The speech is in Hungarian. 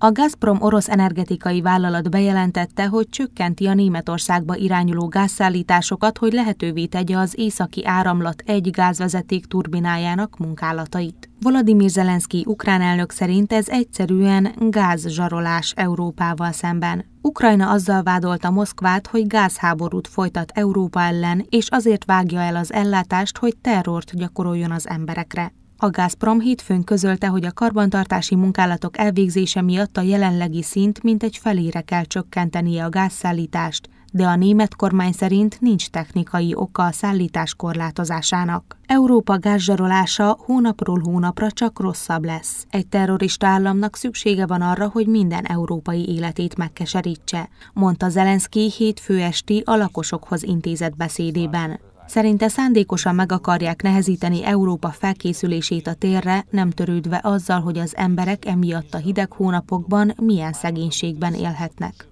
A Gazprom orosz energetikai vállalat bejelentette, hogy csökkenti a Németországba irányuló gázszállításokat, hogy lehetővé tegye az északi áramlat egy gázvezeték turbinájának munkálatait. Volodymyr Zelenszky ukrán elnök szerint ez egyszerűen gázzsarolás Európával szemben. Ukrajna azzal vádolta Moszkvát, hogy gázháborút folytat Európa ellen, és azért vágja el az ellátást, hogy terrort gyakoroljon az emberekre. A Gazprom hétfőn közölte, hogy a karbantartási munkálatok elvégzése miatt a jelenlegi szint mintegy felére kell csökkentenie a gázszállítást, de a német kormány szerint nincs technikai oka a szállítás korlátozásának. Európa gázzsarolása hónapról hónapra csak rosszabb lesz. Egy terrorista államnak szüksége van arra, hogy minden európai életét megkeserítse, mondta Zelenszky hétfő esti a lakosokhoz intézett beszédében. Szerinte szándékosan meg akarják nehezíteni Európa felkészülését a térre, nem törődve azzal, hogy az emberek emiatt a hideg hónapokban milyen szegénységben élhetnek.